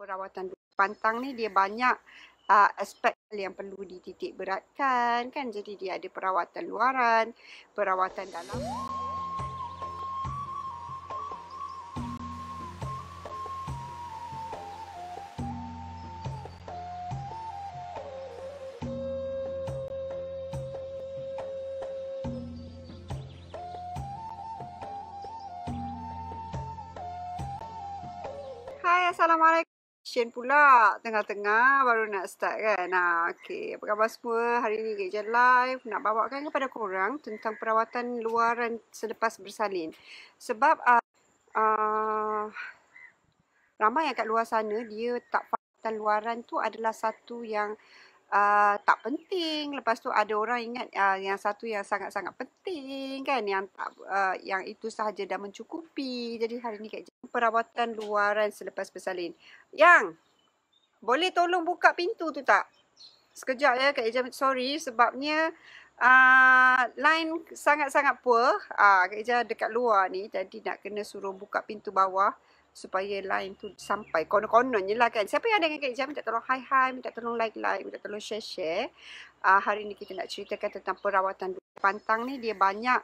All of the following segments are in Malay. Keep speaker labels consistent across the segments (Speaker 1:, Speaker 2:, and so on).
Speaker 1: perawatan pantang ni dia banyak uh, aspek yang perlu dititik beratkan kan jadi dia ada perawatan luaran, perawatan dalam. Assalamualaikum. Shen pula tengah-tengah baru nak start kan. Nah, okay. Apa khabar semua? Hari ini Gajan Live nak bawakan kepada korang tentang perawatan luaran selepas bersalin. Sebab uh, uh, ramai yang kat luar sana dia tak perawatan luaran tu adalah satu yang uh, uh, tak penting. Lepas tu ada orang ingat uh, yang satu yang sangat-sangat penting kan yang tak uh, yang itu sahaja dah mencukupi. Jadi hari ni kat perawatan luaran selepas bersalin. Yang boleh tolong buka pintu tu tak? Sekejap ya Kak Ejah. Sorry sebabnya uh, line sangat-sangat poor. Uh, Kak Ejah dekat luar ni. Jadi nak kena suruh buka pintu bawah supaya lain tu sampai konon-konon je lah kan siapa yang ada dengan Kak Ijah minta tolong hi hi minta tolong like like minta tolong share share uh, hari ni kita nak ceritakan tentang perawatan duri pantang ni dia banyak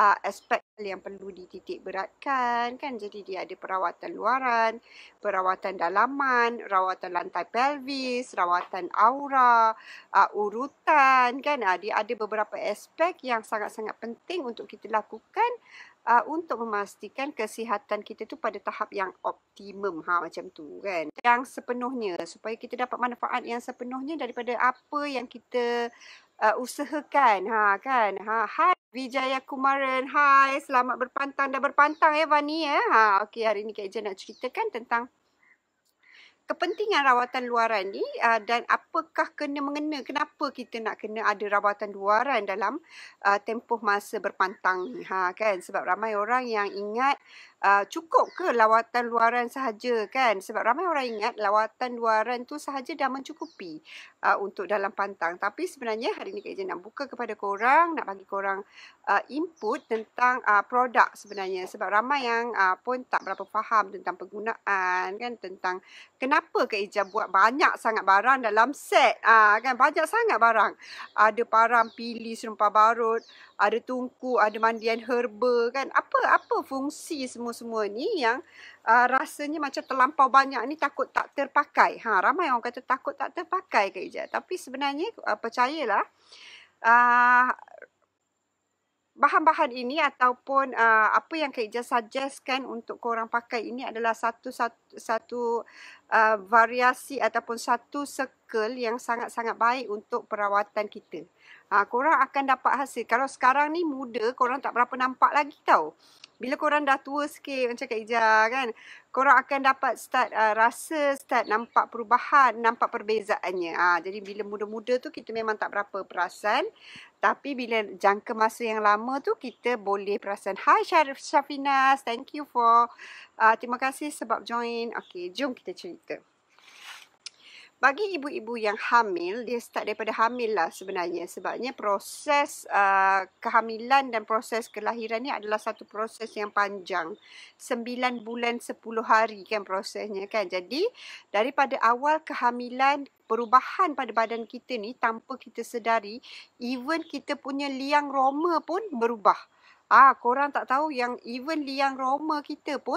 Speaker 1: uh, aspek yang perlu dititik beratkan kan jadi dia ada perawatan luaran perawatan dalaman rawatan lantai pelvis rawatan aura uh, urutan kan uh, dia ada beberapa aspek yang sangat-sangat penting untuk kita lakukan uh, untuk memastikan kesihatan kita tu pada tahap yang optimum ha macam tu kan yang sepenuhnya supaya kita dapat manfaat yang sepenuhnya daripada apa yang kita uh, usahakan ha kan ha hai Vijaya Kumaran hai selamat berpantang dan berpantang ya Vani ya ha okey hari ni Kak Ejen nak ceritakan tentang kepentingan rawatan luaran ni uh, dan apakah kena mengena kenapa kita nak kena ada rawatan luaran dalam uh, tempoh masa berpantang ha kan sebab ramai orang yang ingat Ah, cukup ke lawatan luaran sahaja kan sebab ramai orang ingat lawatan luaran tu sahaja dah mencukupi uh, untuk dalam pantang tapi sebenarnya hari ni kerja nak buka kepada korang nak bagi korang uh, input tentang uh, produk sebenarnya sebab ramai yang uh, pun tak berapa faham tentang penggunaan kan tentang kenapa ke Eja buat banyak sangat barang dalam set uh, kan banyak sangat barang ada parang pili serumpah barut ada tungku ada mandian herba kan apa apa fungsi semua semua-semua ni yang uh, rasanya macam terlampau banyak ni takut tak terpakai. Ha, ramai orang kata takut tak terpakai ke Ijaz. Tapi sebenarnya uh, percayalah uh, bahan-bahan ini ataupun uh, apa yang Kak Ijaz suggestkan untuk korang pakai ini adalah satu satu, satu uh, variasi ataupun satu circle yang sangat-sangat baik untuk perawatan kita. Ha, korang akan dapat hasil. Kalau sekarang ni muda, korang tak berapa nampak lagi tau bila korang dah tua sikit macam Kak Ija kan korang akan dapat start uh, rasa start nampak perubahan nampak perbezaannya uh, jadi bila muda-muda tu kita memang tak berapa perasan tapi bila jangka masa yang lama tu kita boleh perasan hi Syarif Syafinas thank you for uh, terima kasih sebab join Okay, jom kita cerita bagi ibu-ibu yang hamil, dia start daripada hamil lah sebenarnya. Sebabnya proses uh, kehamilan dan proses kelahiran ni adalah satu proses yang panjang. Sembilan bulan sepuluh hari kan prosesnya kan. Jadi daripada awal kehamilan, perubahan pada badan kita ni tanpa kita sedari, even kita punya liang roma pun berubah. Ah, korang tak tahu yang even liang roma kita pun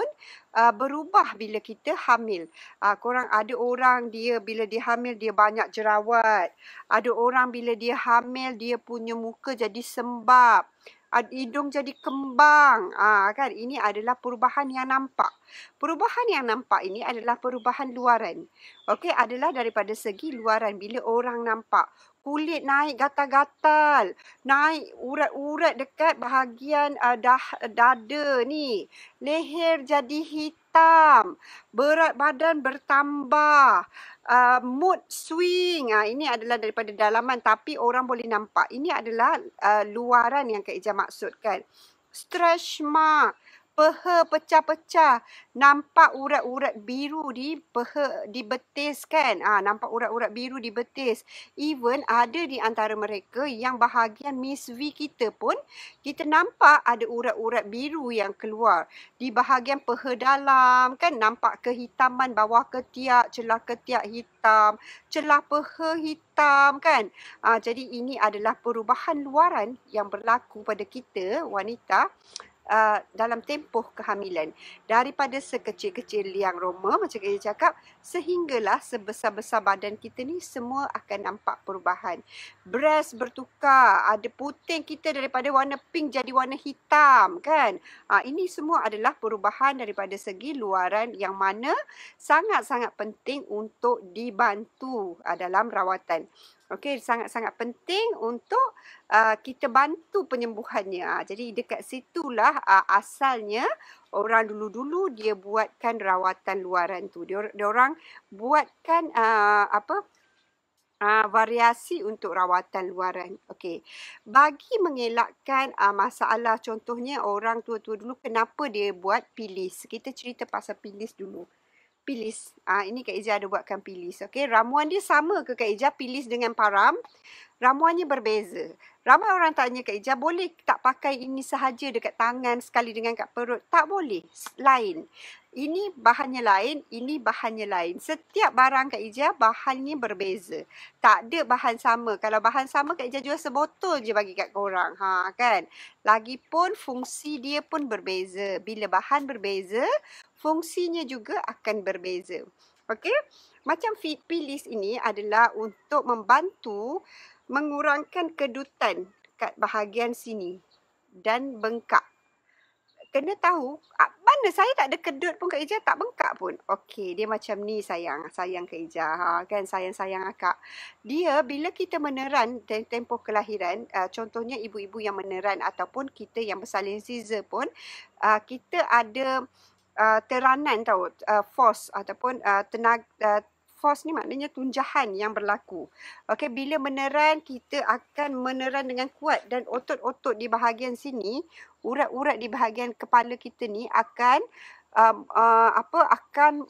Speaker 1: uh, berubah bila kita hamil. Ah, korang ada orang dia bila dia hamil dia banyak jerawat. Ada orang bila dia hamil dia punya muka jadi sembab. Ad, hidung jadi kembang. Ah, kan? Ini adalah perubahan yang nampak. Perubahan yang nampak ini adalah perubahan luaran. Okey, adalah daripada segi luaran. Bila orang nampak, kulit naik gatal-gatal, naik urat-urat dekat bahagian uh, dah dada ni, leher jadi hitam, berat badan bertambah, uh, mood swing. Uh, ini adalah daripada dalaman tapi orang boleh nampak. Ini adalah uh, luaran yang Kak Ija maksudkan. Stretch mark, peha pecah-pecah. Nampak urat-urat biru di peha di betis kan. Ah nampak urat-urat biru di betis. Even ada di antara mereka yang bahagian Miss V kita pun kita nampak ada urat-urat biru yang keluar di bahagian peha dalam kan nampak kehitaman bawah ketiak, celah ketiak hitam, celah peha hitam kan. Ah jadi ini adalah perubahan luaran yang berlaku pada kita wanita uh, dalam tempoh kehamilan daripada sekecil-kecil liang roma macam kita cakap sehinggalah sebesar-besar badan kita ni semua akan nampak perubahan breast bertukar ada puting kita daripada warna pink jadi warna hitam kan uh, ini semua adalah perubahan daripada segi luaran yang mana sangat-sangat penting untuk dibantu uh, dalam rawatan Okey, sangat-sangat penting untuk uh, kita bantu penyembuhannya. Ah, jadi dekat situlah uh, asalnya orang dulu-dulu dia buatkan rawatan luaran tu. Dia, dia orang buatkan uh, apa? Uh, variasi untuk rawatan luaran. Okey. Bagi mengelakkan uh, masalah contohnya orang tua-tua dulu kenapa dia buat pilis. Kita cerita pasal pilis dulu pilis. Ah ini Kak Ija ada buatkan pilis. Okey, ramuan dia sama ke Kak Ija pilis dengan param? Ramuannya berbeza. Ramai orang tanya Kak Ija boleh tak pakai ini sahaja dekat tangan sekali dengan kat perut? Tak boleh. Lain. Ini bahannya lain, ini bahannya lain. Setiap barang Kak Ija bahannya berbeza. Tak ada bahan sama. Kalau bahan sama, Kak Ija jual sebotol je bagi kat korang. Ha, kan? Lagipun fungsi dia pun berbeza. Bila bahan berbeza, fungsinya juga akan berbeza. Okey? Macam Fitbilis ini adalah untuk membantu mengurangkan kedutan kat bahagian sini dan bengkak. Kena tahu mana saya tak ada kedut pun kat Ija tak bengkak pun. Okey, dia macam ni sayang, sayang ke Ija ha, kan sayang-sayang akak. Dia bila kita meneran tempoh kelahiran, uh, contohnya ibu-ibu yang meneran ataupun kita yang bersalin caesar pun uh, kita ada uh, teranan tahu uh, force ataupun uh, tenaga uh, force ni maknanya tunjahan yang berlaku. Okey, bila meneran kita akan meneran dengan kuat dan otot-otot di bahagian sini, urat-urat di bahagian kepala kita ni akan um, uh, apa akan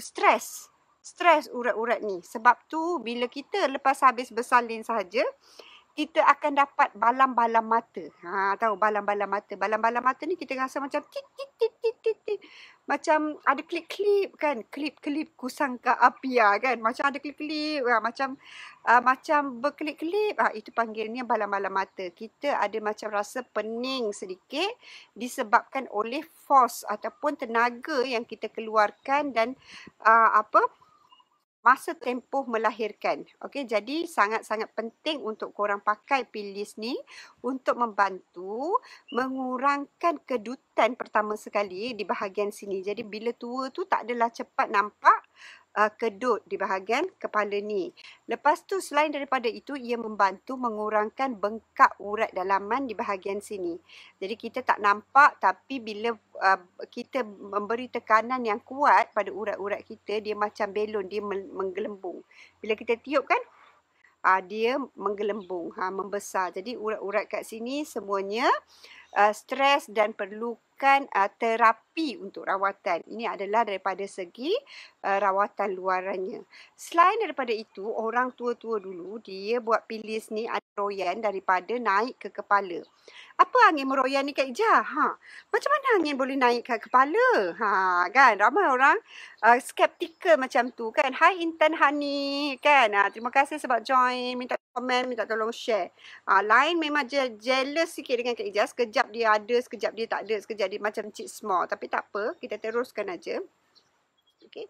Speaker 1: stres. Stres urat-urat ni. Sebab tu bila kita lepas habis bersalin sahaja, kita akan dapat balam-balam mata. Ha, tahu balam-balam mata. Balam-balam mata ni kita rasa macam tit tit tit tit tit macam ada klip-klip kan klip-klip kusangka apia ah kan macam ada klip-klip kan? macam uh, macam berkelip-kelip ha, itu panggilnya balam-balam mata kita ada macam rasa pening sedikit disebabkan oleh force ataupun tenaga yang kita keluarkan dan uh, apa masa tempoh melahirkan. Okey, jadi sangat-sangat penting untuk korang pakai pilis ni untuk membantu mengurangkan kedutan pertama sekali di bahagian sini. Jadi bila tua tu tak adalah cepat nampak uh, kedut di bahagian kepala ni. Lepas tu selain daripada itu ia membantu mengurangkan bengkak urat dalaman di bahagian sini. Jadi kita tak nampak tapi bila uh, kita memberi tekanan yang kuat pada urat-urat kita dia macam belon dia menggelembung. Bila kita tiup kan uh, dia menggelembung, ha membesar. Jadi urat-urat kat sini semuanya uh, stres dan perlukan uh, terapi tapi untuk rawatan. Ini adalah daripada segi uh, rawatan luarannya. Selain daripada itu, orang tua-tua dulu dia buat pilis ni adroyan daripada naik ke kepala. Apa angin meroyan ni Kak Ijah? Ha. Macam mana angin boleh naik ke kepala? Ha, kan? Ramai orang uh, skeptikal macam tu kan. Hai Intan Hani kan. Ha, terima kasih sebab join. Minta komen, minta tolong share. Ha, lain memang jealous sikit dengan Kak Ijah. Sekejap dia ada, sekejap dia tak ada. Sekejap dia macam cik small. Tapi tapi tak apa, kita teruskan aja. Okey?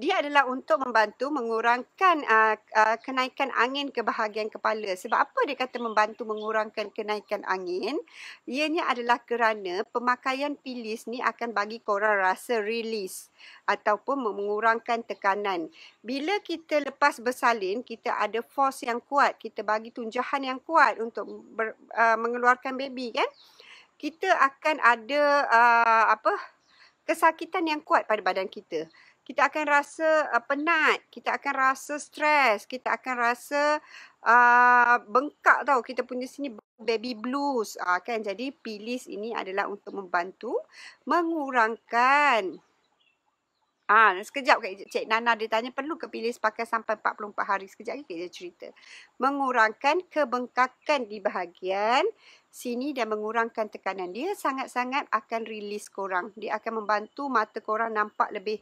Speaker 1: Dia adalah untuk membantu mengurangkan uh, uh, kenaikan angin ke bahagian kepala. Sebab apa dia kata membantu mengurangkan kenaikan angin? Ianya adalah kerana pemakaian pilis ni akan bagi korang rasa release ataupun mengurangkan tekanan. Bila kita lepas bersalin, kita ada force yang kuat. Kita bagi tunjahan yang kuat untuk ber, uh, mengeluarkan baby kan. Kita akan ada uh, apa kesakitan yang kuat pada badan kita. Kita akan rasa uh, penat, kita akan rasa stres, kita akan rasa uh, bengkak tau. Kita punya sini baby blues uh, kan. Jadi pilis ini adalah untuk membantu mengurangkan. Ah, uh, sekejap Kak Cik Nana dia tanya perlu ke pilis pakai sampai 44 hari. Sekejap lagi Kak cerita. Mengurangkan kebengkakan di bahagian sini dan mengurangkan tekanan. Dia sangat-sangat akan release korang. Dia akan membantu mata korang nampak lebih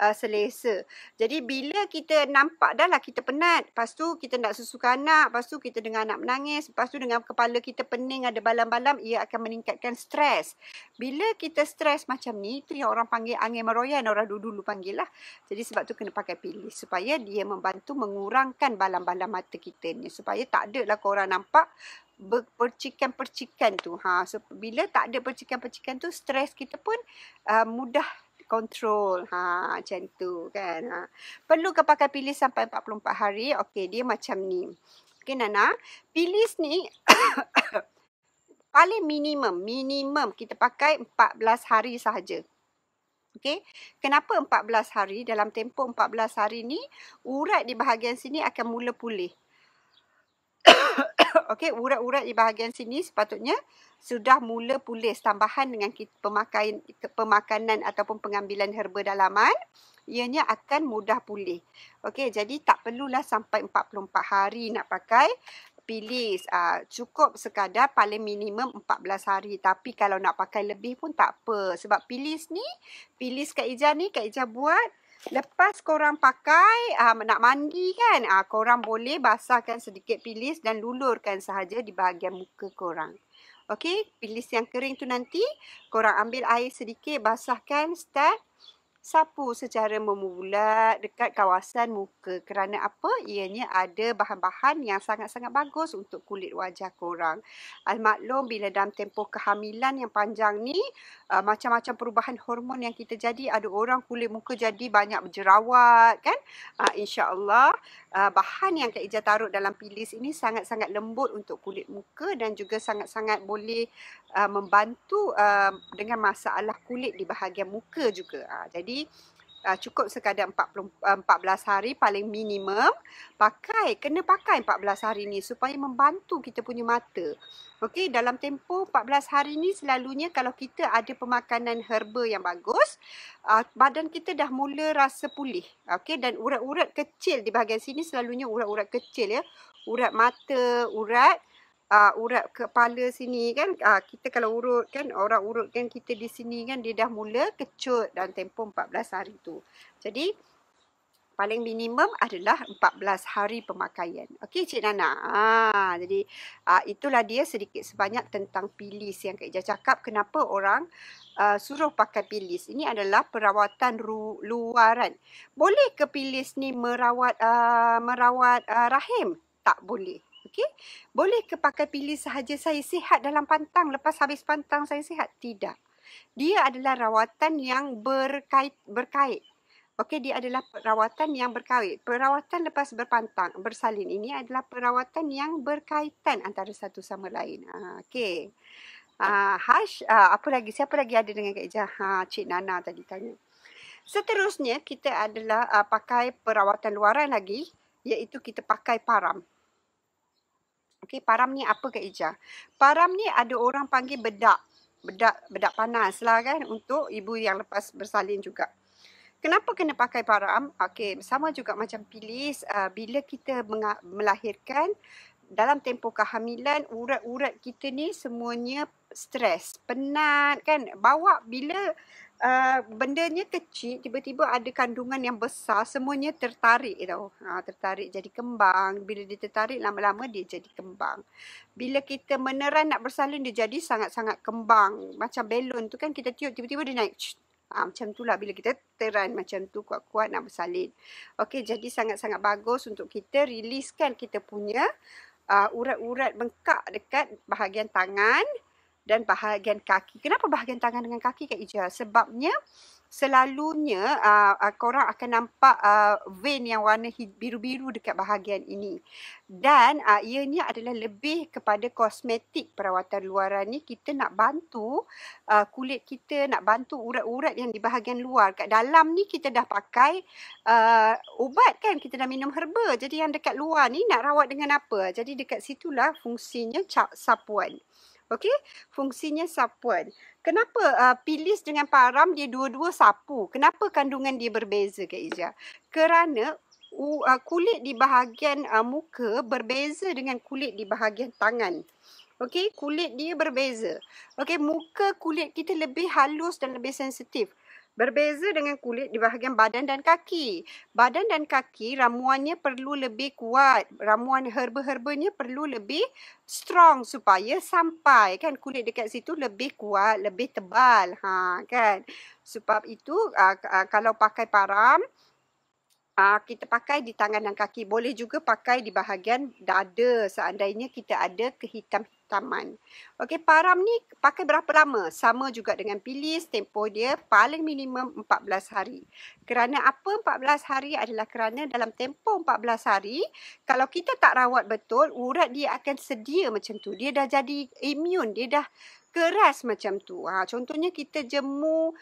Speaker 1: uh, selesa. Jadi bila kita nampak dah lah kita penat, lepas tu kita nak susukan anak, lepas tu kita dengar anak menangis, lepas tu dengan kepala kita pening ada balam-balam, ia akan meningkatkan stres. Bila kita stres macam ni, tu yang orang panggil angin meroyan, orang dulu-dulu panggil lah. Jadi sebab tu kena pakai pilih supaya dia membantu mengurangkan balam-balam mata kita ni. Supaya tak ada lah korang nampak percikan-percikan tu. Ha, so bila tak ada percikan-percikan tu, stres kita pun uh, mudah kontrol. Ha, macam tu kan. Ha. Perlu ke pakai pilis sampai 44 hari? Okey, dia macam ni. Okey, Nana. Pilis ni paling minimum. Minimum kita pakai 14 hari sahaja. Okey. Kenapa 14 hari? Dalam tempoh 14 hari ni, urat di bahagian sini akan mula pulih. Okey, urat-urat di bahagian sini sepatutnya sudah mula pulih tambahan dengan pemakaian pemakanan ataupun pengambilan herba dalaman. Ianya akan mudah pulih. Okey, jadi tak perlulah sampai 44 hari nak pakai pilis. Uh, cukup sekadar paling minimum 14 hari. Tapi kalau nak pakai lebih pun tak apa. Sebab pilis ni, pilis Kak Ijah ni, Kak Ijah buat Lepas korang pakai, uh, nak mandi kan, uh, korang boleh basahkan sedikit pilis dan lulurkan sahaja di bahagian muka korang. Okey, pilis yang kering tu nanti, korang ambil air sedikit, basahkan step sapu secara memulat dekat kawasan muka kerana apa? Ianya ada bahan-bahan yang sangat-sangat bagus untuk kulit wajah korang. Almaklum ah, bila dalam tempoh kehamilan yang panjang ni, uh, macam-macam perubahan hormon yang kita jadi, ada orang kulit muka jadi banyak berjerawat kan? Uh, InsyaAllah uh, bahan yang Kak Ija taruh dalam pilis ini sangat-sangat lembut untuk kulit muka dan juga sangat-sangat boleh uh, membantu uh, dengan masalah kulit di bahagian muka juga. Uh, jadi uh, cukup sekadar 40, 14 ah, hari paling minimum. Pakai, kena pakai 14 hari ni supaya membantu kita punya mata. Okey, dalam tempoh 14 hari ni selalunya kalau kita ada pemakanan herba yang bagus, uh, badan kita dah mula rasa pulih. Okey, dan urat-urat kecil di bahagian sini selalunya urat-urat kecil ya. Urat mata, urat uh, urat kepala sini kan uh, kita kalau urut kan orang urutkan kita di sini kan dia dah mula kecut dan tempoh 14 hari tu. Jadi paling minimum adalah 14 hari pemakaian. Okey Cik Nana. Ha, jadi uh, itulah dia sedikit sebanyak tentang pilis yang Kak Ija cakap kenapa orang uh, suruh pakai pilis. Ini adalah perawatan luaran. Boleh ke pilis ni merawat uh, merawat uh, rahim? Tak boleh okey? Boleh ke pakai pilih sahaja saya sihat dalam pantang lepas habis pantang saya sihat? Tidak. Dia adalah rawatan yang berkait berkait. Okey, dia adalah perawatan yang berkait. Perawatan lepas berpantang, bersalin ini adalah perawatan yang berkaitan antara satu sama lain. Ha, okey. Ha, hash, ha, apa lagi? Siapa lagi ada dengan Kak Ijah? Ha, Cik Nana tadi tanya. Seterusnya, kita adalah uh, pakai perawatan luaran lagi. Iaitu kita pakai param. Okey, param ni apa Kak Ija? Param ni ada orang panggil bedak. Bedak bedak panas lah kan untuk ibu yang lepas bersalin juga. Kenapa kena pakai param? Okey, sama juga macam pilis. Uh, bila kita menga- melahirkan, dalam tempoh kehamilan, urat-urat kita ni semuanya stres, penat kan. Bawa bila benda ah, bendanya kecil tiba-tiba ada kandungan yang besar semuanya tertarik tau uh, tertarik jadi kembang bila dia tertarik lama-lama dia jadi kembang bila kita meneran nak bersalin dia jadi sangat-sangat kembang macam belon tu kan kita tiup tiba-tiba dia naik Ha, macam tu lah bila kita teran macam tu kuat-kuat nak bersalin. Okey jadi sangat-sangat bagus untuk kita releasekan kita punya uh, urat-urat bengkak dekat bahagian tangan dan bahagian kaki. Kenapa bahagian tangan dengan kaki Kak Ija? Sebabnya selalunya uh, korang akan nampak uh, vein yang warna biru-biru dekat bahagian ini. Dan uh, ianya adalah lebih kepada kosmetik perawatan luaran ni. Kita nak bantu uh, kulit kita, nak bantu urat-urat yang di bahagian luar. Kat dalam ni kita dah pakai uh, ubat kan, kita dah minum herba. Jadi yang dekat luar ni nak rawat dengan apa? Jadi dekat situlah fungsinya sapuan. Okey, fungsinya sapuan. Kenapa uh, pilis dengan param dia dua-dua sapu? Kenapa kandungan dia berbeza Kak Ija? Kerana uh, kulit di bahagian uh, muka berbeza dengan kulit di bahagian tangan. Okey, kulit dia berbeza. Okey, muka kulit kita lebih halus dan lebih sensitif berbeza dengan kulit di bahagian badan dan kaki. Badan dan kaki ramuannya perlu lebih kuat. Ramuan herba-herbanya perlu lebih strong supaya sampai kan kulit dekat situ lebih kuat, lebih tebal. Ha kan. Sebab itu aa, kalau pakai param Uh, kita pakai di tangan dan kaki. Boleh juga pakai di bahagian dada. Seandainya kita ada kehitam taman. Okey, param ni pakai berapa lama? Sama juga dengan pilis, tempoh dia paling minimum 14 hari. Kerana apa 14 hari adalah kerana dalam tempoh 14 hari, kalau kita tak rawat betul, urat dia akan sedia macam tu. Dia dah jadi imun, dia dah keras macam tu. Ha, contohnya kita jemur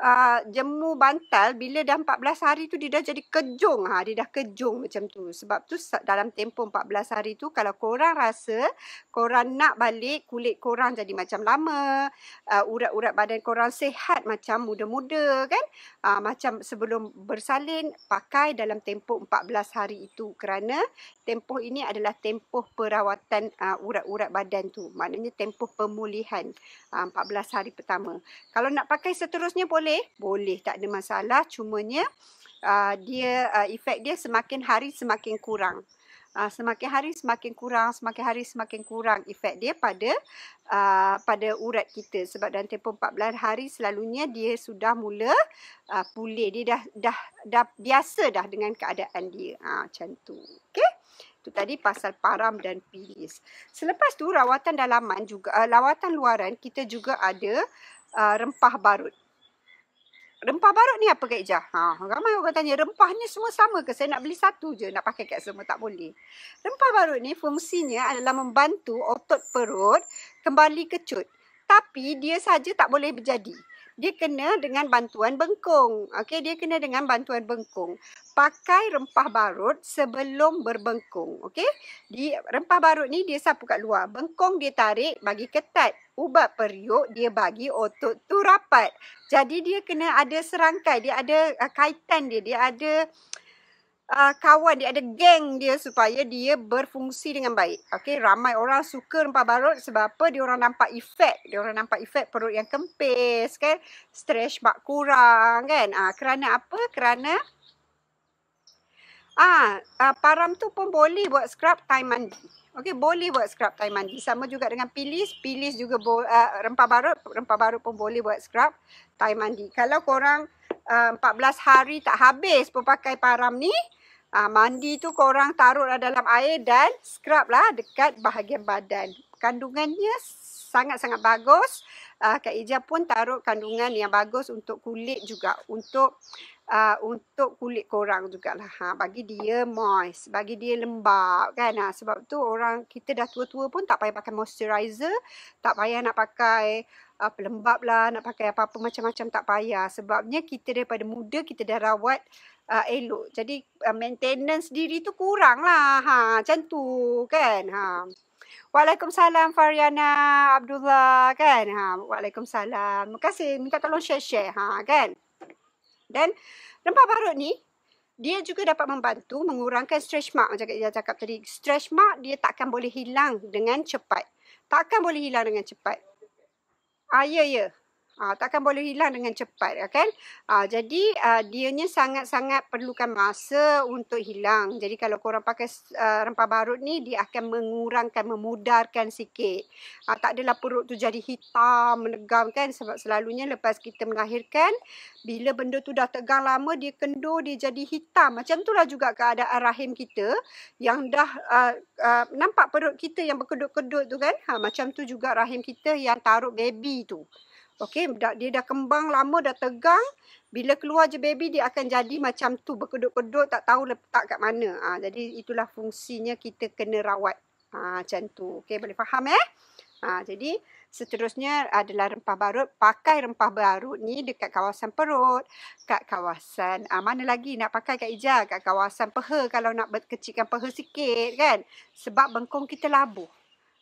Speaker 1: uh, jemu bantal bila dah 14 hari tu dia dah jadi kejung ha dia dah kejung macam tu sebab tu dalam tempoh 14 hari tu kalau korang rasa korang nak balik kulit korang jadi macam lama uh, urat-urat badan korang sehat macam muda-muda kan uh, macam sebelum bersalin pakai dalam tempoh 14 hari itu kerana tempoh ini adalah tempoh perawatan uh, urat-urat badan tu maknanya tempoh pemulihan uh, 14 hari pertama kalau nak pakai seterusnya boleh boleh? Boleh, tak ada masalah. Cumanya uh, dia uh, ah, efek dia semakin hari semakin kurang. Uh, semakin hari semakin kurang, semakin hari semakin kurang efek dia pada uh, pada urat kita. Sebab dalam tempoh 14 hari selalunya dia sudah mula uh, pulih. Dia dah, dah, dah biasa dah dengan keadaan dia. Ha, macam tu. Okay? Itu tadi pasal param dan pilis. Selepas tu rawatan dalaman juga, uh, rawatan luaran kita juga ada uh, rempah barut. Rempah barut ni apa Kak Ijah? Ha, ramai orang tanya, rempah ni semua sama ke? Saya nak beli satu je, nak pakai kat semua tak boleh. Rempah barut ni fungsinya adalah membantu otot perut kembali kecut. Tapi dia saja tak boleh berjadi dia kena dengan bantuan bengkung. Okey, dia kena dengan bantuan bengkung. Pakai rempah barut sebelum berbengkung. Okey, di rempah barut ni dia sapu kat luar. Bengkung dia tarik bagi ketat. Ubat periuk dia bagi otot tu rapat. Jadi dia kena ada serangkai. Dia ada uh, kaitan dia. Dia ada uh, kawan dia ada geng dia supaya dia berfungsi dengan baik. Okey, ramai orang suka rempah barut sebab apa? Dia orang nampak efek, dia orang nampak efek perut yang kempis kan? Stress mak kurang kan? Ah uh, kerana apa? Kerana Ah, ah, param tu pun boleh buat scrub time mandi. Okey, boleh buat scrub time mandi. Sama juga dengan pilis. Pilis juga bo, ah, rempah barut. Rempah barut pun boleh buat scrub time mandi. Kalau korang ah, 14 hari tak habis pun pakai param ni, Ah ha, mandi tu korang orang taruhlah dalam air dan scrub lah dekat bahagian badan. Kandungannya sangat-sangat bagus uh, Kak Ija pun taruh kandungan yang bagus untuk kulit juga untuk uh, untuk kulit korang jugalah ha bagi dia moist bagi dia lembab kan ha, sebab tu orang kita dah tua-tua pun tak payah pakai moisturizer tak payah nak pakai uh, pelembab lah nak pakai apa-apa macam-macam tak payah sebabnya kita daripada muda kita dah rawat Uh, elok. Jadi uh, maintenance diri tu kurang lah. Ha, macam tu kan. Ha. Waalaikumsalam Fariana Abdullah kan. Ha, waalaikumsalam. Terima kasih. Minta tolong share-share. Ha, kan? Dan rempah parut ni, dia juga dapat membantu mengurangkan stretch mark. Macam dia cakap tadi, stretch mark dia takkan boleh hilang dengan cepat. Takkan boleh hilang dengan cepat. Ah, ya, ya. Uh, akan boleh hilang dengan cepat ya kan. Uh, jadi uh, dianya sangat-sangat perlukan masa untuk hilang. Jadi kalau korang pakai uh, rempah barut ni dia akan mengurangkan, memudarkan sikit. Uh, tak adalah perut tu jadi hitam, menegam kan. Sebab selalunya lepas kita melahirkan, bila benda tu dah tegang lama dia kendur, dia jadi hitam. Macam itulah juga keadaan rahim kita yang dah uh, uh, nampak perut kita yang berkedut-kedut tu kan. Ha, macam tu juga rahim kita yang taruh baby tu. Okey, dia dah kembang lama, dah tegang. Bila keluar je baby, dia akan jadi macam tu. Berkedut-kedut, tak tahu letak kat mana. Ha, jadi, itulah fungsinya kita kena rawat. Ha, macam tu. Okey, boleh faham eh? Ha, jadi, seterusnya adalah rempah barut. Pakai rempah barut ni dekat kawasan perut. Kat kawasan, ha, mana lagi nak pakai kat ijar? Kat kawasan peha kalau nak kecilkan peha sikit kan? Sebab bengkong kita labuh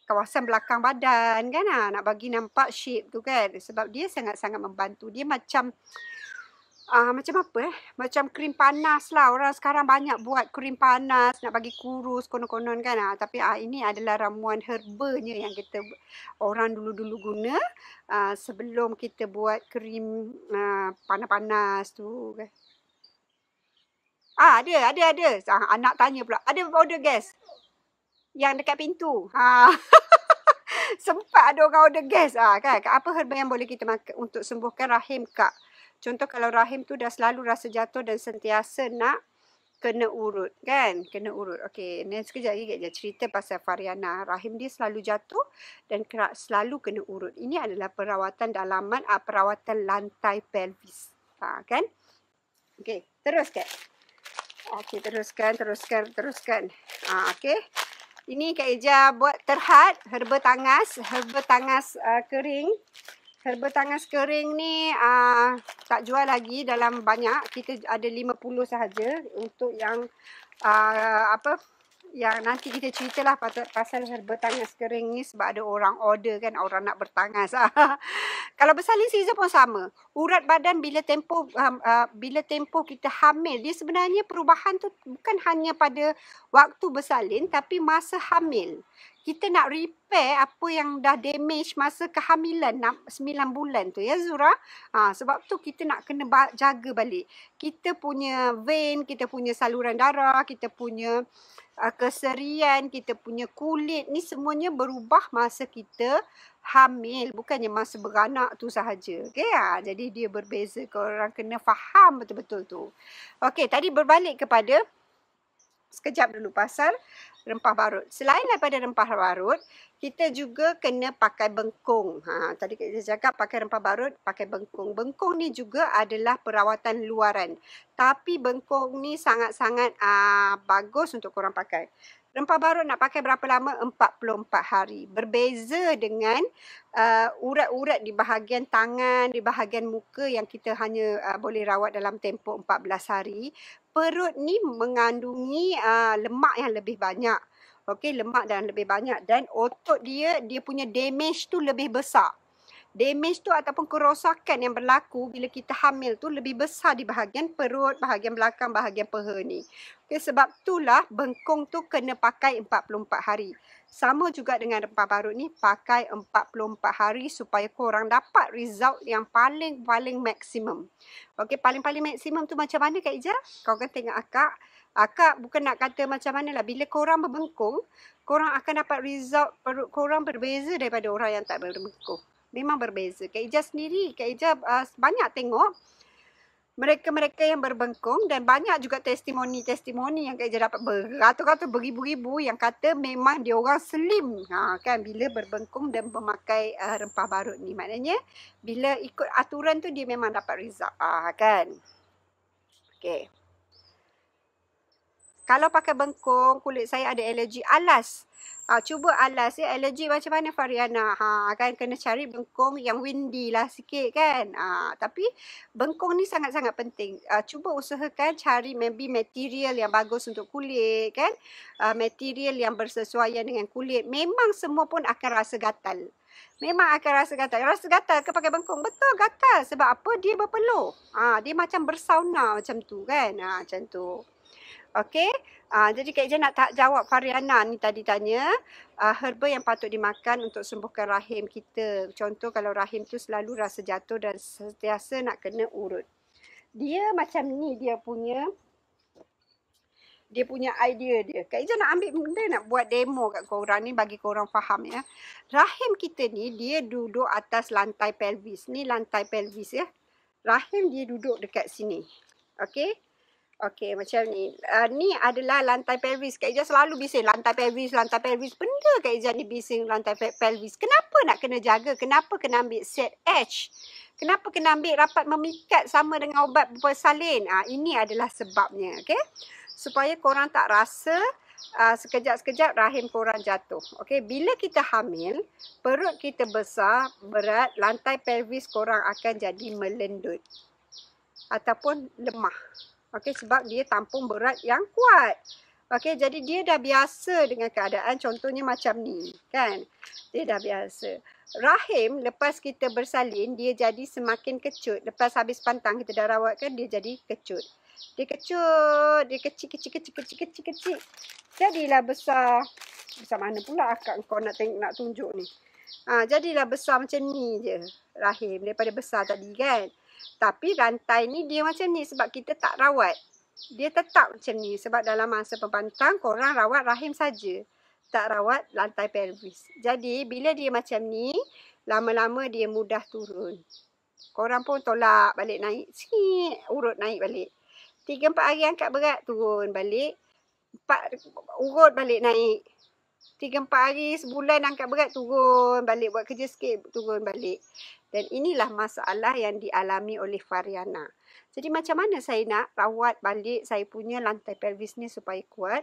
Speaker 1: kawasan belakang badan kan ah nak bagi nampak shape tu kan sebab dia sangat-sangat membantu dia macam uh, macam apa eh macam krim panas lah orang sekarang banyak buat krim panas nak bagi kurus konon-konon kan ah tapi ah ini adalah ramuan herbanya yang kita orang dulu-dulu guna uh, sebelum kita buat krim uh, panas-panas tu kan Ah, ada, ada, ada. Ah, anak tanya pula. Ada powder gas? yang dekat pintu. Ha. Sempat ada orang order gas ah ha, kan. Apa herba yang boleh kita makan untuk sembuhkan rahim kak? Contoh kalau rahim tu dah selalu rasa jatuh dan sentiasa nak kena urut kan kena urut okey ni sekejap lagi dia cerita pasal Fariana rahim dia selalu jatuh dan selalu kena urut ini adalah perawatan dalaman atau ah, perawatan lantai pelvis ha, kan okey teruskan okey teruskan teruskan teruskan ah, okey ini Kak Eja buat terhad herba tangas, herba tangas uh, kering. Herba tangas kering ni uh, tak jual lagi dalam banyak. Kita ada 50 sahaja untuk yang uh, apa Ya, nanti kita ceritalah pasal bertangan sekering ni sebab ada orang order kan, orang nak bertangas. Kalau bersalin season pun sama. Urat badan bila tempoh uh, uh, bila tempoh kita hamil, dia sebenarnya perubahan tu bukan hanya pada waktu bersalin tapi masa hamil. Kita nak repair apa yang dah damage masa kehamilan 6, 9 bulan tu ya Zura. Ha, sebab tu kita nak kena ba- jaga balik. Kita punya vein, kita punya saluran darah, kita punya uh, keserian, kita punya kulit ni semuanya berubah masa kita hamil. Bukannya masa beranak tu sahaja. Okay, ha? Ah, jadi dia berbeza. Korang kena faham betul-betul tu. Okey, tadi berbalik kepada sekejap dulu pasal rempah barut. Selain daripada rempah barut, kita juga kena pakai bengkung. Ha, tadi kita cakap pakai rempah barut, pakai bengkung. Bengkung ni juga adalah perawatan luaran. Tapi bengkung ni sangat-sangat ah, bagus untuk korang pakai. Rempah barut nak pakai berapa lama? 44 hari. Berbeza dengan uh, urat-urat di bahagian tangan, di bahagian muka yang kita hanya uh, boleh rawat dalam tempoh 14 hari perut ni mengandungi uh, lemak yang lebih banyak. Okey, lemak dan lebih banyak dan otot dia dia punya damage tu lebih besar. Damage tu ataupun kerosakan yang berlaku bila kita hamil tu lebih besar di bahagian perut, bahagian belakang, bahagian peha ni. Okey, sebab itulah bengkung tu kena pakai 44 hari. Sama juga dengan rempah parut ni, pakai 44 hari supaya korang dapat result yang paling-paling maksimum. Okey, paling-paling maksimum tu macam mana Kak Ija? Kau kan tengok akak. Akak bukan nak kata macam mana lah. Bila korang berbengkung, korang akan dapat result perut korang berbeza daripada orang yang tak berbengkung. Memang berbeza. Kak Ija sendiri, Kak Ija uh, banyak tengok mereka-mereka yang berbengkung dan banyak juga testimoni-testimoni yang kerja dapat beratus-ratus beribu-ribu yang kata memang dia orang slim ha, kan bila berbengkung dan memakai uh, rempah barut ni maknanya bila ikut aturan tu dia memang dapat result ha, kan Okay. Kalau pakai bengkung, kulit saya ada alergi alas. Ha, cuba alas ya. Alergi macam mana Fariana? Ha, kan kena cari bengkung yang windy lah sikit kan. Ha, tapi bengkung ni sangat-sangat penting. Ha, cuba usahakan cari maybe material yang bagus untuk kulit kan. Ha, material yang bersesuaian dengan kulit. Memang semua pun akan rasa gatal. Memang akan rasa gatal. Rasa gatal ke pakai bengkung? Betul gatal. Sebab apa? Dia berpeluh. Ha, dia macam bersauna macam tu kan. Ha, macam tu. Okey. Uh, jadi Kak Ijah nak tak jawab Fariana ni tadi tanya. Uh, herba yang patut dimakan untuk sembuhkan rahim kita. Contoh kalau rahim tu selalu rasa jatuh dan sentiasa nak kena urut. Dia macam ni dia punya. Dia punya idea dia. Kak Ijah nak ambil benda nak buat demo kat korang ni bagi korang faham ya. Rahim kita ni dia duduk atas lantai pelvis. Ni lantai pelvis ya. Rahim dia duduk dekat sini. Okey. Okay, macam ni. Uh, ni adalah lantai pelvis. Kak Ijah selalu bising. Lantai pelvis, lantai pelvis. Benda Kak Ijah ni bising lantai pelvis. Kenapa nak kena jaga? Kenapa kena ambil set edge? Kenapa kena ambil rapat memikat sama dengan ubat bersalin? Uh, ini adalah sebabnya. Okay? Supaya korang tak rasa ah, sekejap-sekejap rahim korang jatuh. Okay? Bila kita hamil, perut kita besar, berat, lantai pelvis korang akan jadi melendut. Ataupun Lemah. Okey sebab dia tampung berat yang kuat. Okey jadi dia dah biasa dengan keadaan contohnya macam ni kan. Dia dah biasa. Rahim lepas kita bersalin dia jadi semakin kecut. Lepas habis pantang kita dah rawat kan dia jadi kecut. Dia kecut, dia kecil kecil kecil kecil kecil kecil. Jadilah besar. Besar mana pula akak kau nak tengok nak tunjuk ni. Ha, jadilah besar macam ni je rahim daripada besar tadi kan. Tapi rantai ni dia macam ni sebab kita tak rawat. Dia tetap macam ni sebab dalam masa pembantang korang rawat rahim saja. Tak rawat lantai pelvis. Jadi bila dia macam ni, lama-lama dia mudah turun. Korang pun tolak balik naik. Sikit urut naik balik. Tiga empat hari angkat berat turun balik. Empat urut balik naik. Tiga empat hari sebulan angkat berat turun balik. Buat kerja sikit turun balik. Dan inilah masalah yang dialami oleh Fariana. Jadi macam mana saya nak rawat balik saya punya lantai pelvis ni supaya kuat?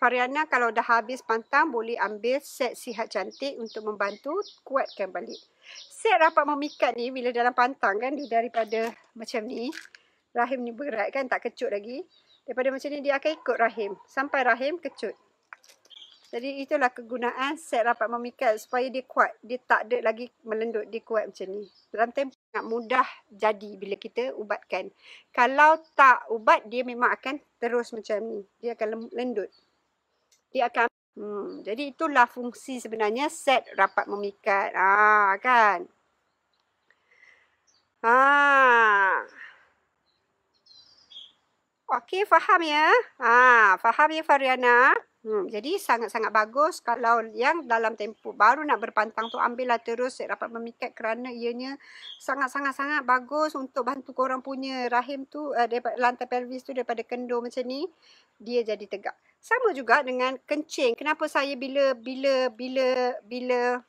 Speaker 1: Fariana kalau dah habis pantang boleh ambil set sihat cantik untuk membantu kuatkan balik. Set rapat memikat ni bila dalam pantang kan dia daripada macam ni. Rahim ni berat kan tak kecut lagi. Daripada macam ni dia akan ikut rahim. Sampai rahim kecut. Jadi itulah kegunaan set rapat memikat supaya dia kuat. Dia tak ada lagi melendut, dia kuat macam ni. Dalam tempoh sangat mudah jadi bila kita ubatkan. Kalau tak ubat, dia memang akan terus macam ni. Dia akan melendut. Dia akan Hmm, jadi itulah fungsi sebenarnya set rapat memikat. Ah kan? Ah. Okey, faham ya? Ah, faham ya Fariana? Hmm, jadi sangat-sangat bagus kalau yang dalam tempoh baru nak berpantang tu ambillah terus saya dapat memikat kerana ianya sangat-sangat sangat bagus untuk bantu korang punya rahim tu uh, daripada lantai pelvis tu daripada kendur macam ni dia jadi tegak. Sama juga dengan kencing. Kenapa saya bila bila bila bila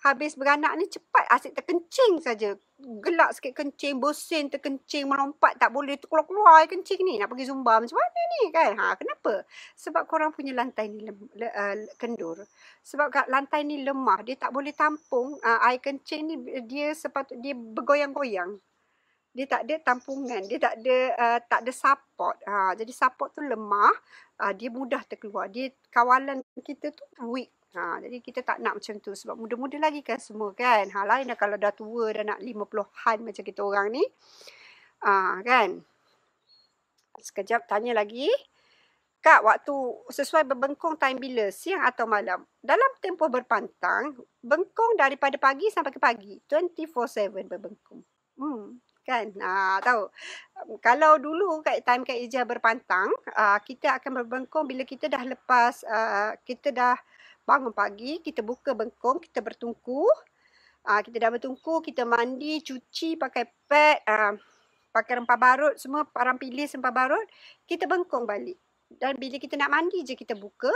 Speaker 1: habis beranak ni cepat asyik terkencing saja. Gelak sikit kencing, bosin terkencing, melompat tak boleh terkeluar-keluar kencing ni. Nak pergi zumba macam mana ni kan? Ha, kenapa? Sebab korang punya lantai ni lem, le, uh, kendur. Sebab kat lantai ni lemah, dia tak boleh tampung uh, air kencing ni dia sepatut dia bergoyang-goyang. Dia tak ada tampungan, dia tak ada uh, tak ada support. Ha, jadi support tu lemah, uh, dia mudah terkeluar. Dia kawalan kita tu weak. Ha, jadi kita tak nak macam tu sebab muda-muda lagi kan semua kan. Hal lain dah kalau dah tua dah nak 50-an macam kita orang ni. Ha, kan. Sekejap tanya lagi. Kak, waktu sesuai berbengkong time bila? Siang atau malam? Dalam tempoh berpantang, bengkong daripada pagi sampai ke pagi. 24-7 berbengkong. Hmm, kan? Ah, tahu. Kalau dulu kat time Kak Ijah berpantang, uh, kita akan berbengkong bila kita dah lepas, uh, kita dah bangun pagi, kita buka bengkong, kita bertungku. Aa, ah, kita dah bertungku, kita mandi, cuci, pakai pad, aa, ah, pakai rempah barut semua, parang pilih rempah barut. Kita bengkong balik. Dan bila kita nak mandi je kita buka.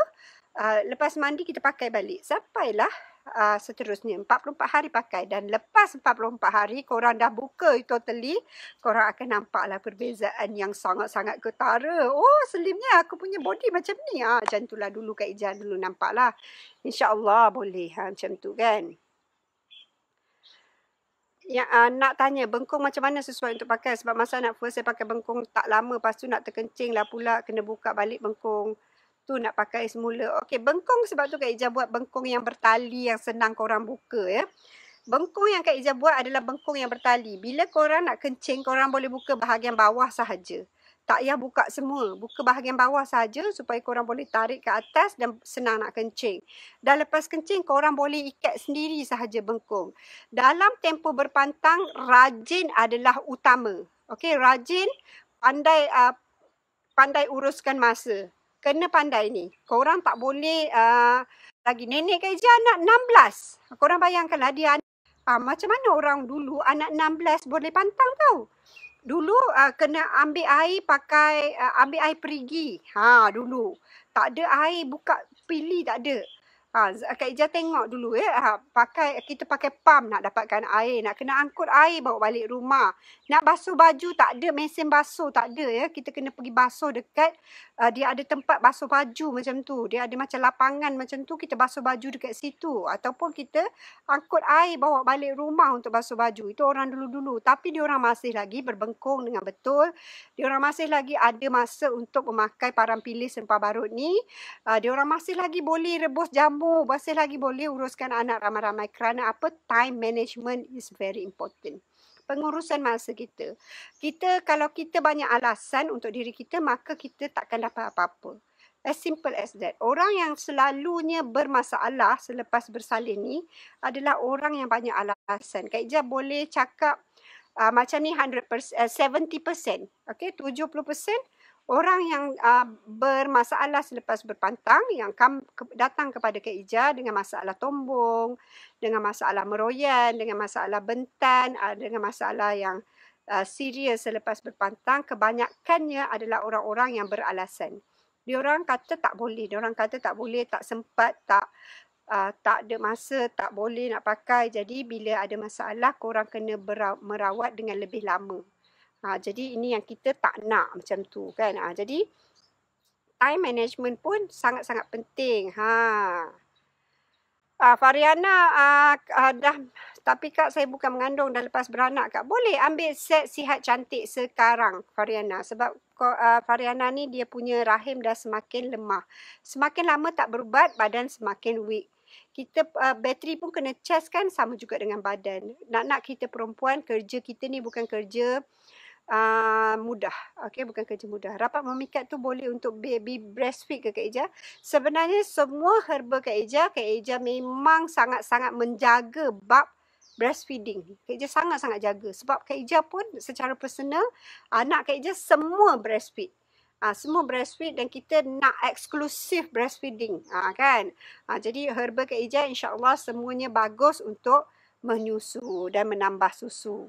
Speaker 1: Aa, ah, lepas mandi kita pakai balik. Sampailah uh, seterusnya 44 hari pakai dan lepas 44 hari korang dah buka itu totally korang akan nampaklah perbezaan yang sangat-sangat ketara oh selimnya aku punya body macam ni ah ha, macam itulah dulu kat Ijan dulu nampaklah insyaallah boleh ha, macam tu kan Ya, uh, nak tanya bengkung macam mana sesuai untuk pakai sebab masa nak first saya pakai bengkung tak lama lepas tu nak terkencing lah pula kena buka balik bengkung tu nak pakai semula. Okey, bengkong sebab tu Kak Ija buat bengkong yang bertali yang senang korang buka ya. Bengkong yang Kak Ija buat adalah bengkong yang bertali. Bila korang nak kencing, korang boleh buka bahagian bawah sahaja. Tak payah buka semua. Buka bahagian bawah sahaja supaya korang boleh tarik ke atas dan senang nak kencing. Dan lepas kencing, korang boleh ikat sendiri sahaja bengkong. Dalam tempoh berpantang, rajin adalah utama. Okey, rajin, pandai uh, pandai uruskan masa kena pandai ni. Kau orang tak boleh uh, lagi nenek ke je anak 16. orang bayangkanlah dia uh, macam mana orang dulu anak 16 boleh pantang tau. Dulu uh, kena ambil air pakai uh, ambil air perigi. Ha dulu. Tak ada air buka pili tak ada. Ha, Kak Ija tengok dulu ya. Ha, pakai Kita pakai pam nak dapatkan air. Nak kena angkut air bawa balik rumah. Nak basuh baju tak ada. Mesin basuh tak ada ya. Kita kena pergi basuh dekat. Uh, dia ada tempat basuh baju macam tu. Dia ada macam lapangan macam tu. Kita basuh baju dekat situ. Ataupun kita angkut air bawa balik rumah untuk basuh baju. Itu orang dulu-dulu. Tapi dia orang masih lagi berbengkung dengan betul. Dia orang masih lagi ada masa untuk memakai parang pilih sempah barut ni. Uh, orang masih lagi boleh rebus jamu kamu masih lagi boleh uruskan anak ramai-ramai kerana apa? Time management is very important. Pengurusan masa kita. Kita kalau kita banyak alasan untuk diri kita maka kita takkan dapat apa-apa. As simple as that. Orang yang selalunya bermasalah selepas bersalin ni adalah orang yang banyak alasan. Kak Ija boleh cakap uh, macam ni 100%, uh, 70%. Okay, 70% orang yang uh, bermasalah selepas berpantang yang kam, ke, datang kepada keija dengan masalah tombong, dengan masalah meroyan, dengan masalah bentan, uh, dengan masalah yang uh, serius selepas berpantang kebanyakannya adalah orang-orang yang beralasan. Diorang kata tak boleh, diorang kata tak boleh, tak sempat, tak uh, tak ada masa, tak boleh nak pakai. Jadi bila ada masalah, korang kena merawat dengan lebih lama. Ha, jadi ini yang kita tak nak macam tu kan. Ha, jadi time management pun sangat-sangat penting. Ha. Ah, Fariana ah, ah, dah tapi kak saya bukan mengandung dah lepas beranak kak. Boleh ambil set sihat cantik sekarang Fariana sebab ah, Fariana ni dia punya rahim dah semakin lemah. Semakin lama tak berubat badan semakin weak. Kita uh, bateri pun kena charge kan sama juga dengan badan. Nak-nak kita perempuan kerja kita ni bukan kerja Uh, mudah. okay, bukan kerja mudah. Rapat memikat tu boleh untuk baby breastfeed ke Kak Eja. Sebenarnya semua herba Kak Eja, Kak Eja memang sangat-sangat menjaga bab breastfeeding. Kak Eja sangat-sangat jaga. Sebab Kak Eja pun secara personal, anak Kak Eja semua breastfeed. Uh, semua breastfeed dan kita nak eksklusif breastfeeding. Uh, kan? Uh, jadi herba Kak insyaAllah semuanya bagus untuk menyusu dan menambah susu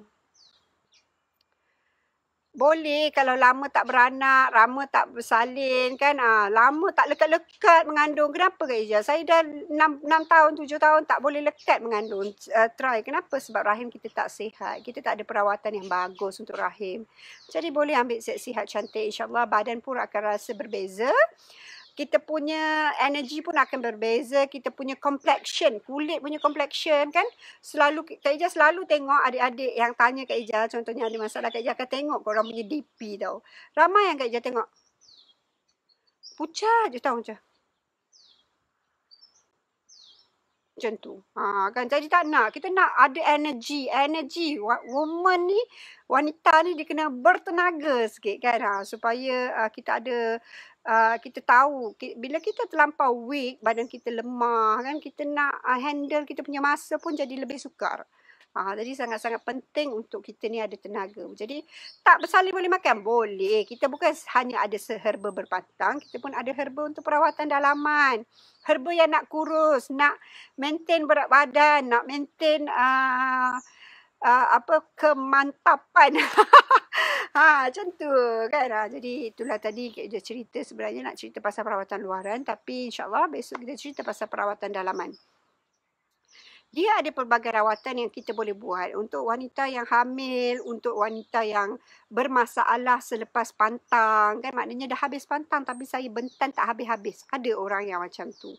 Speaker 1: boleh kalau lama tak beranak, lama tak bersalin kan. Ah, lama tak lekat-lekat mengandung. Kenapa ke Ija? Saya dah 6, 6 tahun, 7 tahun tak boleh lekat mengandung. Uh, try. Kenapa? Sebab rahim kita tak sihat. Kita tak ada perawatan yang bagus untuk rahim. Jadi boleh ambil set sihat cantik. InsyaAllah badan pun akan rasa berbeza kita punya energy pun akan berbeza kita punya complexion kulit punya complexion kan selalu Kak Ija selalu tengok adik-adik yang tanya Kak Ija contohnya ada masalah Kak Ija akan tengok korang punya DP tau ramai yang Kak Ija tengok pucat je tau macam macam tu. Ha, kan? Jadi tak nak. Kita nak ada energy. Energy. Woman ni, wanita ni dia kena bertenaga sikit kan. Ha, supaya uh, kita ada uh, kita tahu bila kita terlampau weak badan kita lemah kan kita nak uh, handle kita punya masa pun jadi lebih sukar Ah, jadi sangat-sangat penting untuk kita ni ada tenaga. Jadi tak bersalin boleh makan? Boleh. Kita bukan hanya ada seherba berpatang. Kita pun ada herba untuk perawatan dalaman. Herba yang nak kurus, nak maintain berat badan, nak maintain uh, uh, apa kemantapan. Ha, macam tu kan. Ha, jadi itulah tadi dia cerita sebenarnya nak cerita pasal perawatan luaran. Tapi insya Allah besok kita cerita pasal perawatan dalaman. Dia ada pelbagai rawatan yang kita boleh buat untuk wanita yang hamil, untuk wanita yang bermasalah selepas pantang. Kan maknanya dah habis pantang tapi saya bentan tak habis-habis. Ada orang yang macam tu.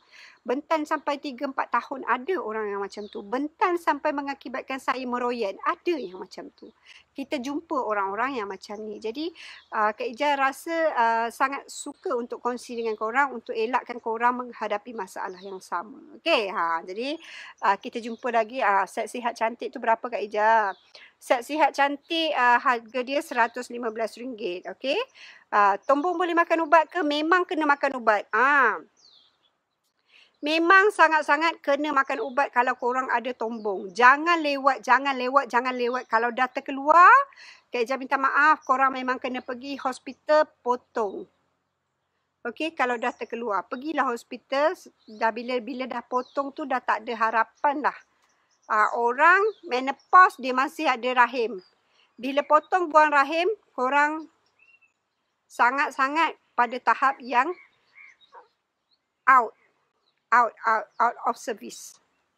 Speaker 1: Bentan sampai 3-4 tahun ada orang yang macam tu. Bentan sampai mengakibatkan saya meroyan. Ada yang macam tu kita jumpa orang-orang yang macam ni. Jadi uh, Kak Ija rasa uh, sangat suka untuk kongsi dengan korang untuk elakkan korang menghadapi masalah yang sama. Okay, ha, jadi uh, kita jumpa lagi uh, set sihat cantik tu berapa Kak Ija? Set sihat cantik uh, harga dia RM115. Okay, uh, tombong boleh makan ubat ke? Memang kena makan ubat. Haa. Uh. Memang sangat-sangat kena makan ubat kalau korang ada tombong. Jangan lewat, jangan lewat, jangan lewat. Kalau dah terkeluar, Kak Ejah minta maaf, korang memang kena pergi hospital potong. Okey, kalau dah terkeluar, pergilah hospital. Dah bila, bila dah potong tu dah tak ada harapan lah. Uh, orang menopause dia masih ada rahim. Bila potong buang rahim, korang sangat-sangat pada tahap yang out out out out of service.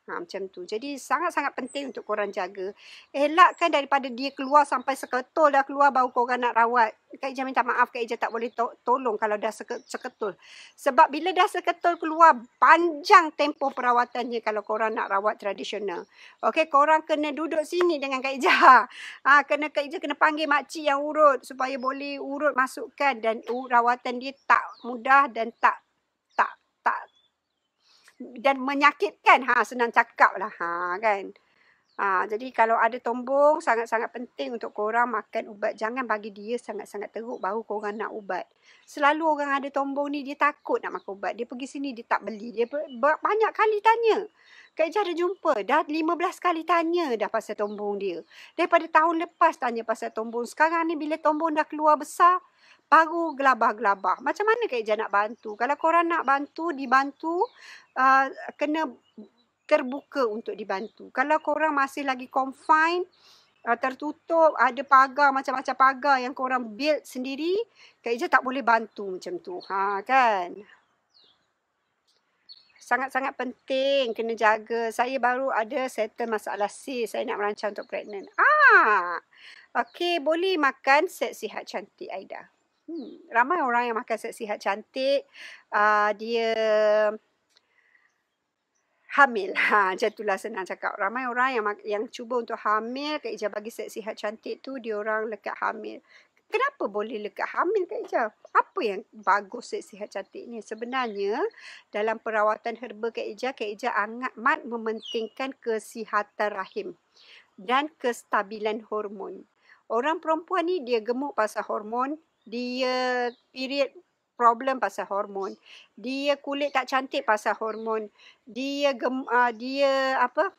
Speaker 1: Ha, macam tu. Jadi sangat-sangat penting untuk korang jaga. Elakkan daripada dia keluar sampai seketul dah keluar baru korang nak rawat. Kak Ija minta maaf. Kak Ija tak boleh to- tolong kalau dah seketul. Sebab bila dah seketul keluar panjang tempoh perawatannya kalau korang nak rawat tradisional. Okey korang kena duduk sini dengan Kak Ija. Ha, kena Kak Ija kena panggil makcik yang urut supaya boleh urut masukkan dan rawatan dia tak mudah dan tak dan menyakitkan ha senang cakap lah ha kan ha, jadi kalau ada tombong sangat-sangat penting untuk korang makan ubat jangan bagi dia sangat-sangat teruk baru korang nak ubat selalu orang ada tombong ni dia takut nak makan ubat dia pergi sini dia tak beli dia banyak kali tanya Kak Ejah ada jumpa. Dah 15 kali tanya dah pasal tombong dia. Daripada tahun lepas tanya pasal tombong. Sekarang ni bila tombong dah keluar besar baru gelabah-gelabah. Macam mana Kak Ija nak bantu? Kalau korang nak bantu, dibantu, uh, kena terbuka untuk dibantu. Kalau korang masih lagi confined, uh, tertutup, ada pagar, macam-macam pagar yang korang build sendiri, Kak Ija tak boleh bantu macam tu. Ha, kan? Sangat-sangat penting kena jaga. Saya baru ada settle masalah C. Saya nak merancang untuk pregnant. Ah, Okey, boleh makan set sihat cantik Aida hmm, ramai orang yang makan seksi hat cantik uh, dia hamil. Ha, macam itulah senang cakap. Ramai orang yang yang cuba untuk hamil Kak Ijah bagi seksi hat cantik tu dia orang lekat hamil. Kenapa boleh lekat hamil Kak Ijah? Apa yang bagus seksi hat cantik ni? Sebenarnya dalam perawatan herba Kak Ijah, Kak Ijah amat mementingkan kesihatan rahim dan kestabilan hormon. Orang perempuan ni dia gemuk pasal hormon, dia period problem pasal hormon dia kulit tak cantik pasal hormon dia gem, uh, dia apa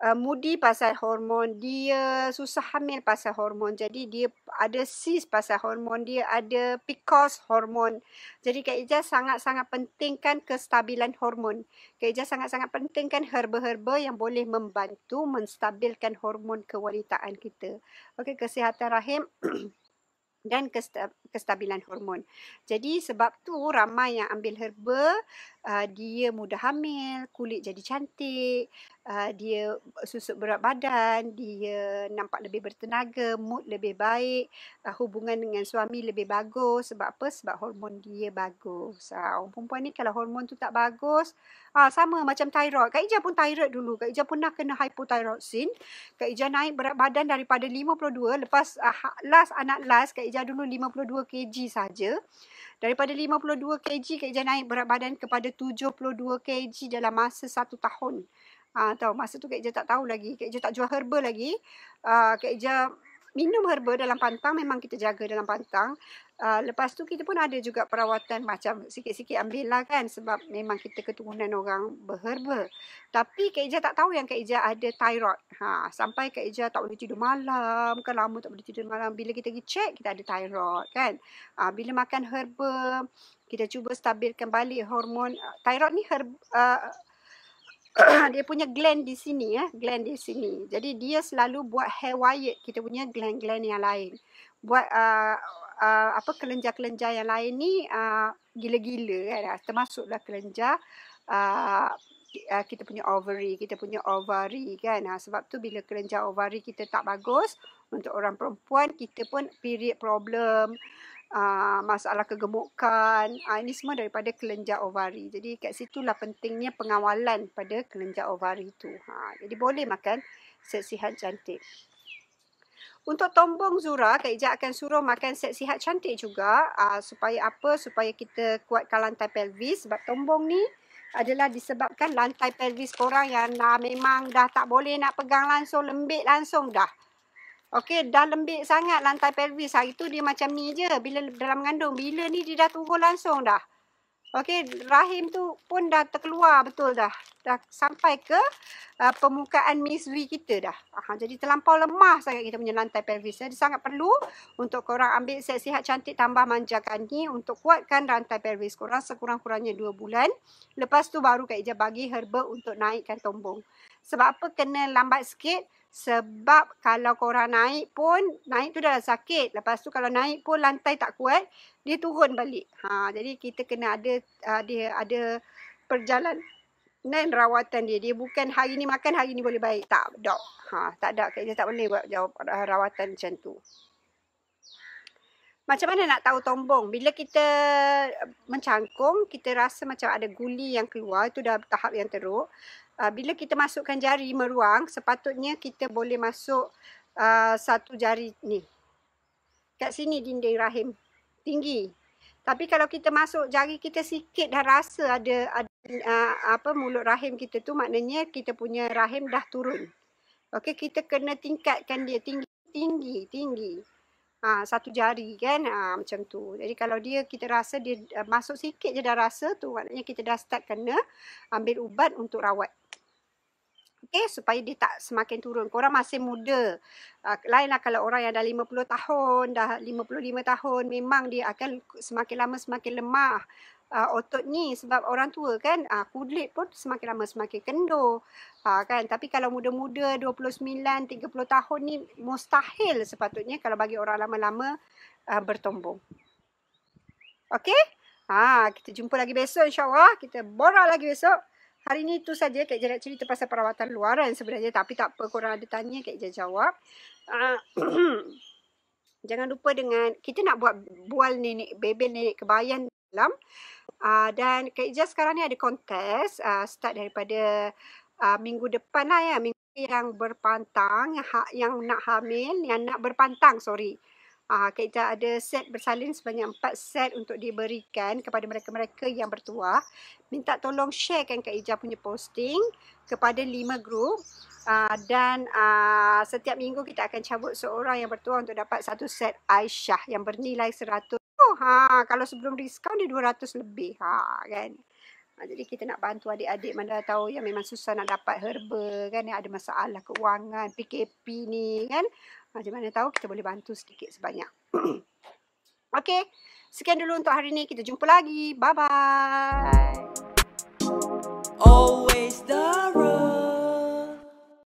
Speaker 1: uh, mudi pasal hormon dia susah hamil pasal hormon jadi dia ada cyst pasal hormon dia ada PCOS hormon jadi Kak Ija sangat-sangat pentingkan kestabilan hormon Kak Ija sangat-sangat pentingkan herba-herba yang boleh membantu menstabilkan hormon kewanitaan kita okey kesihatan rahim Dein Gäste kestabilan hormon. Jadi sebab tu ramai yang ambil herba, uh, dia mudah hamil, kulit jadi cantik, uh, dia susut berat badan, dia nampak lebih bertenaga, mood lebih baik, uh, hubungan dengan suami lebih bagus. Sebab apa? Sebab hormon dia bagus. Uh, orang perempuan ni kalau hormon tu tak bagus, uh, sama macam thyroid. Kak Ija pun thyroid dulu. Kak Ija pernah kena hypothyroxin. Kak Ija naik berat badan daripada 52. Lepas uh, last anak last, Kak Ija dulu 52 kg saja. Daripada 52 kg, Kak Ijah naik berat badan kepada 72 kg dalam masa satu tahun. Ah, tahu masa tu Kak Ijah tak tahu lagi. Kak Ijah tak jual herba lagi. Uh, ah, Kak Ijah minum herba dalam pantang memang kita jaga dalam pantang. Uh, lepas tu kita pun ada juga perawatan macam sikit-sikit ambil lah kan sebab memang kita keturunan orang berherba. Tapi Kak Ija tak tahu yang Kak Ija ada thyroid. Ha, sampai Kak Ija tak boleh tidur malam, kan lama tak boleh tidur malam. Bila kita pergi check, kita ada thyroid kan. Uh, bila makan herba, kita cuba stabilkan balik hormon. Uh, thyroid ni herba, uh, Ah, dia punya gland di sini ya, eh? gland di sini. Jadi dia selalu buat hair wired kita punya gland-gland yang lain. Buat uh, uh, apa kelenjar-kelenjar yang lain ni uh, gila-gila kan. Eh? Termasuklah kelenjar uh, kita punya ovary, kita punya ovary kan. Uh, sebab tu bila kelenjar ovary kita tak bagus, untuk orang perempuan kita pun period problem. Ah, masalah kegemukan. Uh, ini semua daripada kelenjar ovari. Jadi kat lah pentingnya pengawalan pada kelenjar ovari itu. Ha, jadi boleh makan set sihat cantik. Untuk tombong Zura, Kak Ija akan suruh makan set sihat cantik juga. Uh, supaya apa? Supaya kita kuatkan lantai pelvis. Sebab tombong ni adalah disebabkan lantai pelvis korang yang dah memang dah tak boleh nak pegang langsung, lembik langsung dah. Okey, dah lembik sangat lantai pelvis. Hari tu dia macam ni je bila dalam mengandung. Bila ni dia dah turun langsung dah. Okey, rahim tu pun dah terkeluar betul dah. Dah sampai ke uh, permukaan misri kita dah. Aha, jadi terlampau lemah sangat kita punya lantai pelvis. jadi sangat perlu untuk korang ambil set sihat cantik tambah manjakan ni untuk kuatkan lantai pelvis korang sekurang-kurangnya 2 bulan. Lepas tu baru Kak Ija bagi herba untuk naikkan tombong. Sebab apa kena lambat sikit? Sebab kalau korang naik pun, naik tu dah sakit. Lepas tu kalau naik pun lantai tak kuat, dia turun balik. Ha, jadi kita kena ada ada, ah, ada perjalanan rawatan dia. Dia bukan hari ni makan, hari ni boleh baik. Tak, dok. Ha, tak ada. Kita tak boleh buat jawab rawatan macam tu. Macam mana nak tahu tombong? Bila kita eh, mencangkung, kita rasa macam ada guli yang keluar. Itu dah tahap yang teruk uh, bila kita masukkan jari meruang, sepatutnya kita boleh masuk uh, satu jari ni. Kat sini dinding rahim. Tinggi. Tapi kalau kita masuk jari kita sikit dah rasa ada, ada uh, apa mulut rahim kita tu maknanya kita punya rahim dah turun. Okey kita kena tingkatkan dia tinggi tinggi tinggi. Ha, satu jari kan ha, macam tu. Jadi kalau dia kita rasa dia masuk sikit je dah rasa tu maknanya kita dah start kena ambil ubat untuk rawat eh supaya dia tak semakin turun. Kau orang masih muda. Ah, Lainlah kalau orang yang dah 50 tahun, dah 55 tahun memang dia akan semakin lama semakin lemah. Uh, otot ni sebab orang tua kan uh, kulit pun semakin lama semakin kendur uh, kan tapi kalau muda-muda 29 30 tahun ni mustahil sepatutnya kalau bagi orang lama-lama uh, bertumbuh. Okey? Ha uh, kita jumpa lagi besok Insyaallah kita borak lagi besok. Hari ni tu saja Kak Ija nak cerita pasal perawatan luaran sebenarnya. Tapi tak apa korang ada tanya Kak Ija jawab. Uh, Jangan lupa dengan kita nak buat bual nenek bebel nenek kebayan dalam. Uh, dan Kak Ija sekarang ni ada kontes uh, start daripada uh, minggu depan lah ya. Minggu yang berpantang, yang, ha, yang nak hamil, yang nak berpantang sorry. Ah, kita ada set bersalin sebanyak empat set untuk diberikan kepada mereka-mereka yang bertuah. Minta tolong sharekan Kak Ija punya posting kepada lima grup. Ah, dan ah, setiap minggu kita akan cabut seorang yang bertuah untuk dapat satu set Aisyah yang bernilai seratus. Oh, ha, kalau sebelum diskaun dia dua ratus lebih. Ha, kan? Ah, jadi kita nak bantu adik-adik mana tahu yang memang susah nak dapat herba kan yang ada masalah keuangan PKP ni kan. Ah, macam mana tahu kita boleh bantu sedikit sebanyak. Okey, sekian dulu untuk hari ini. Kita jumpa lagi. Bye-bye. Always the